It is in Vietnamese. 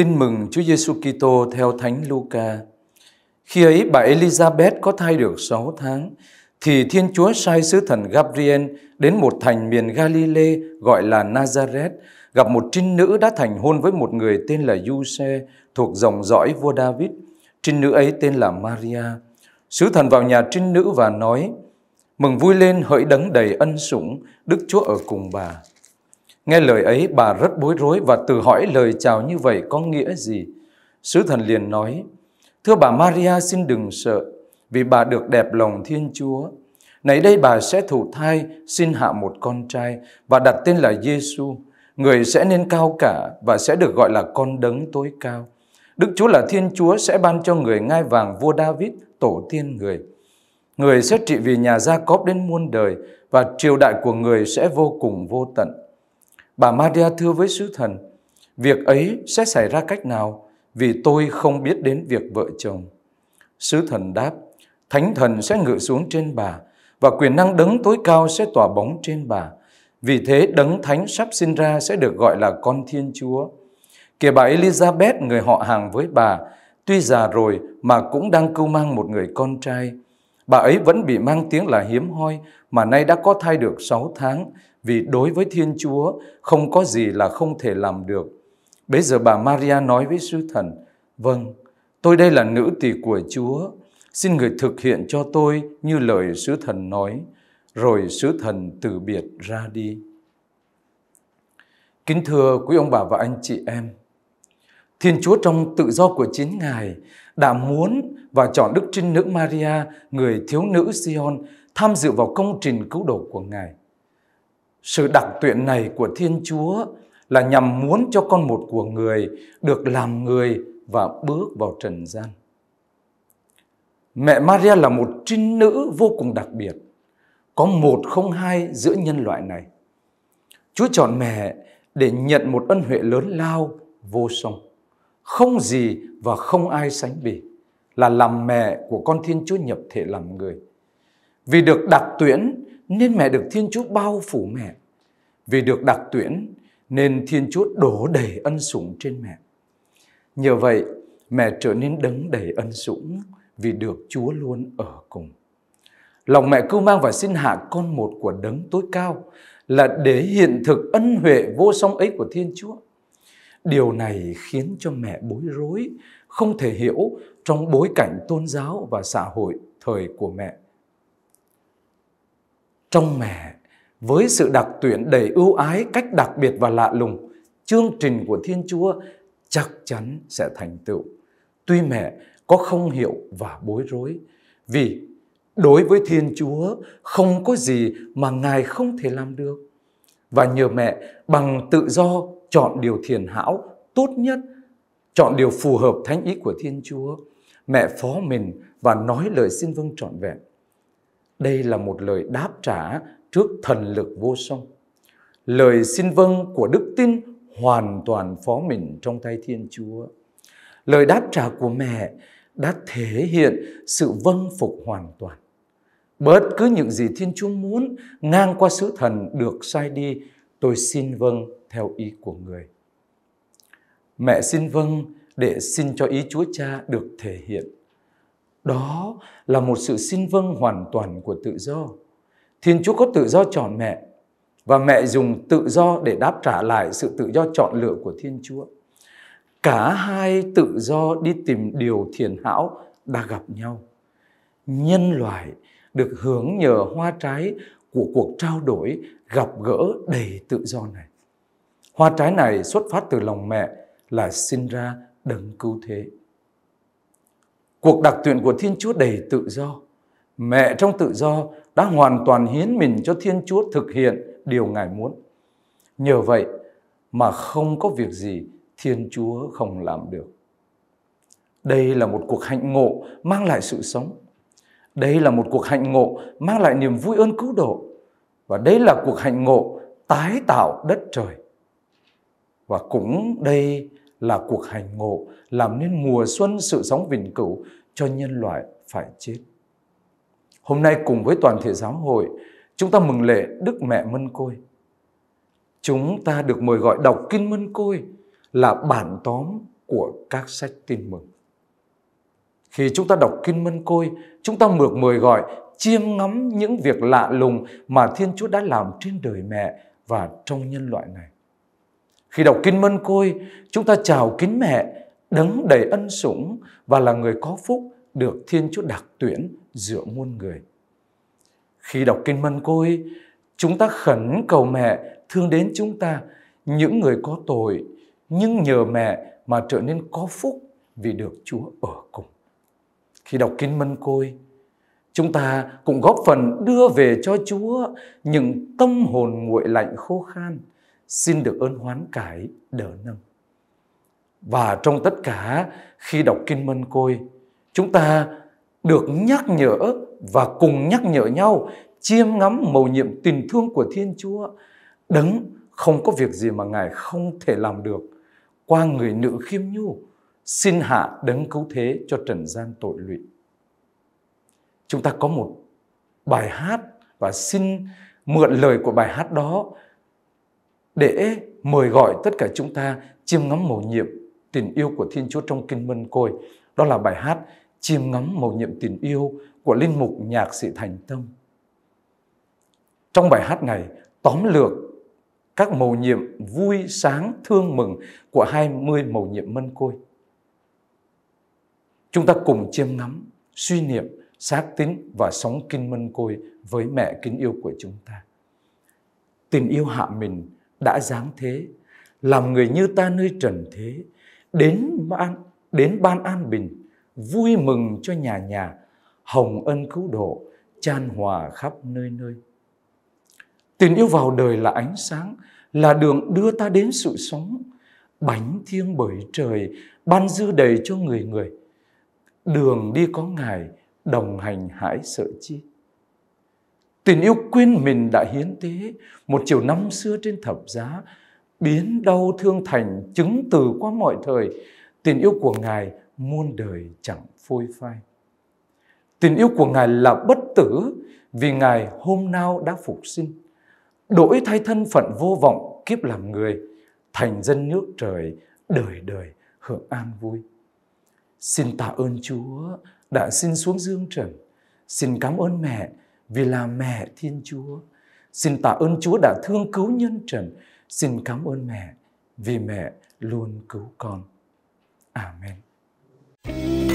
Tin mừng Chúa Giêsu Kitô theo Thánh Luca. Khi ấy bà Elizabeth có thai được 6 tháng thì Thiên Chúa sai sứ thần Gabriel đến một thành miền Galilee gọi là Nazareth, gặp một trinh nữ đã thành hôn với một người tên là Giuse thuộc dòng dõi vua David. Trinh nữ ấy tên là Maria. Sứ thần vào nhà trinh nữ và nói: "Mừng vui lên hỡi đấng đầy ân sủng, Đức Chúa ở cùng bà." Nghe lời ấy bà rất bối rối và tự hỏi lời chào như vậy có nghĩa gì. Sứ thần liền nói, Thưa bà Maria xin đừng sợ, vì bà được đẹp lòng Thiên Chúa. Nãy đây bà sẽ thụ thai, xin hạ một con trai và đặt tên là Giêsu. Người sẽ nên cao cả và sẽ được gọi là con đấng tối cao. Đức Chúa là Thiên Chúa sẽ ban cho người ngai vàng vua David, tổ tiên người. Người sẽ trị vì nhà Gia Cóp đến muôn đời và triều đại của người sẽ vô cùng vô tận. Bà Maria thưa với sứ thần, việc ấy sẽ xảy ra cách nào vì tôi không biết đến việc vợ chồng. Sứ thần đáp, thánh thần sẽ ngự xuống trên bà và quyền năng đấng tối cao sẽ tỏa bóng trên bà. Vì thế đấng thánh sắp sinh ra sẽ được gọi là con thiên chúa. Kìa bà Elizabeth, người họ hàng với bà, tuy già rồi mà cũng đang cưu mang một người con trai. Bà ấy vẫn bị mang tiếng là hiếm hoi mà nay đã có thai được 6 tháng vì đối với Thiên Chúa không có gì là không thể làm được. Bây giờ bà Maria nói với sư thần, Vâng, tôi đây là nữ tỳ của Chúa, xin người thực hiện cho tôi như lời sứ thần nói. Rồi sứ thần từ biệt ra đi. Kính thưa quý ông bà và anh chị em, Thiên Chúa trong tự do của chính Ngài đã muốn và chọn Đức Trinh Nữ Maria, người thiếu nữ Sion, tham dự vào công trình cứu độ của Ngài. Sự đặc tuyện này của Thiên Chúa là nhằm muốn cho con một của người được làm người và bước vào trần gian. Mẹ Maria là một trinh nữ vô cùng đặc biệt, có một không hai giữa nhân loại này. Chúa chọn mẹ để nhận một ân huệ lớn lao vô song không gì và không ai sánh bì là làm mẹ của con Thiên Chúa nhập thể làm người. Vì được đặc tuyển nên mẹ được Thiên Chúa bao phủ mẹ. Vì được đặc tuyển nên Thiên Chúa đổ đầy ân sủng trên mẹ. Nhờ vậy, mẹ trở nên đấng đầy ân sủng vì được Chúa luôn ở cùng. Lòng mẹ cưu mang và xin hạ con một của đấng tối cao là để hiện thực ân huệ vô song ấy của Thiên Chúa Điều này khiến cho mẹ bối rối, không thể hiểu trong bối cảnh tôn giáo và xã hội thời của mẹ. Trong mẹ, với sự đặc tuyển đầy ưu ái, cách đặc biệt và lạ lùng, chương trình của Thiên Chúa chắc chắn sẽ thành tựu. Tuy mẹ có không hiểu và bối rối, vì đối với Thiên Chúa không có gì mà Ngài không thể làm được. Và nhờ mẹ bằng tự do chọn điều thiền hảo tốt nhất, chọn điều phù hợp thánh ý của Thiên Chúa. Mẹ phó mình và nói lời xin vâng trọn vẹn. Đây là một lời đáp trả trước thần lực vô song. Lời xin vâng của đức tin hoàn toàn phó mình trong tay Thiên Chúa. Lời đáp trả của mẹ đã thể hiện sự vâng phục hoàn toàn. Bất cứ những gì Thiên Chúa muốn ngang qua sứ thần được sai đi tôi xin vâng theo ý của người. Mẹ xin vâng để xin cho ý Chúa Cha được thể hiện. Đó là một sự xin vâng hoàn toàn của tự do. Thiên Chúa có tự do chọn mẹ và mẹ dùng tự do để đáp trả lại sự tự do chọn lựa của Thiên Chúa. Cả hai tự do đi tìm điều thiền hảo đã gặp nhau. Nhân loại được hưởng nhờ hoa trái của cuộc trao đổi gặp gỡ đầy tự do này. Hoa trái này xuất phát từ lòng mẹ là sinh ra đấng cứu thế. Cuộc đặc tuyển của Thiên Chúa đầy tự do. Mẹ trong tự do đã hoàn toàn hiến mình cho Thiên Chúa thực hiện điều Ngài muốn. Nhờ vậy mà không có việc gì Thiên Chúa không làm được. Đây là một cuộc hạnh ngộ mang lại sự sống đây là một cuộc hạnh ngộ mang lại niềm vui ơn cứu độ. Và đây là cuộc hạnh ngộ tái tạo đất trời. Và cũng đây là cuộc hạnh ngộ làm nên mùa xuân sự sống vĩnh cửu cho nhân loại phải chết. Hôm nay cùng với toàn thể giáo hội, chúng ta mừng lễ Đức Mẹ Mân Côi. Chúng ta được mời gọi đọc Kinh Mân Côi là bản tóm của các sách tin mừng. Khi chúng ta đọc Kinh Mân Côi, chúng ta mượt mời gọi chiêm ngắm những việc lạ lùng mà Thiên Chúa đã làm trên đời mẹ và trong nhân loại này. Khi đọc Kinh Mân Côi, chúng ta chào kính mẹ, đấng đầy ân sủng và là người có phúc được Thiên Chúa đặc tuyển giữa muôn người. Khi đọc Kinh Mân Côi, chúng ta khẩn cầu mẹ thương đến chúng ta, những người có tội, nhưng nhờ mẹ mà trở nên có phúc vì được Chúa ở cùng khi đọc Kinh Mân Côi, chúng ta cũng góp phần đưa về cho Chúa những tâm hồn nguội lạnh khô khan, xin được ơn hoán cải đỡ nâng. Và trong tất cả, khi đọc Kinh Mân Côi, chúng ta được nhắc nhở và cùng nhắc nhở nhau chiêm ngắm mầu nhiệm tình thương của Thiên Chúa. Đấng không có việc gì mà Ngài không thể làm được qua người nữ khiêm nhu xin hạ đấng cứu thế cho trần gian tội lụy. Chúng ta có một bài hát và xin mượn lời của bài hát đó để mời gọi tất cả chúng ta chiêm ngắm mầu nhiệm tình yêu của Thiên Chúa trong Kinh Mân Côi. Đó là bài hát chiêm ngắm mầu nhiệm tình yêu của Linh Mục Nhạc Sĩ Thành Tâm. Trong bài hát này, tóm lược các mầu nhiệm vui, sáng, thương mừng của 20 mầu nhiệm Mân Côi. Chúng ta cùng chiêm ngắm, suy niệm, xác tín và sống kinh mân côi với mẹ kính yêu của chúng ta. Tình yêu hạ mình đã dáng thế, làm người như ta nơi trần thế, đến ban, đến ban an bình, vui mừng cho nhà nhà, hồng ân cứu độ, chan hòa khắp nơi nơi. Tình yêu vào đời là ánh sáng, là đường đưa ta đến sự sống, bánh thiêng bởi trời, ban dư đầy cho người người đường đi có ngài đồng hành hãy sợ chi tình yêu quên mình đã hiến tế một chiều năm xưa trên thập giá biến đau thương thành chứng từ qua mọi thời tình yêu của ngài muôn đời chẳng phôi phai tình yêu của ngài là bất tử vì ngài hôm nào đã phục sinh đổi thay thân phận vô vọng kiếp làm người thành dân nước trời đời đời hưởng an vui Xin tạ ơn Chúa đã xin xuống dương trần. Xin cảm ơn mẹ vì là mẹ Thiên Chúa. Xin tạ ơn Chúa đã thương cứu nhân trần. Xin cảm ơn mẹ vì mẹ luôn cứu con. Amen.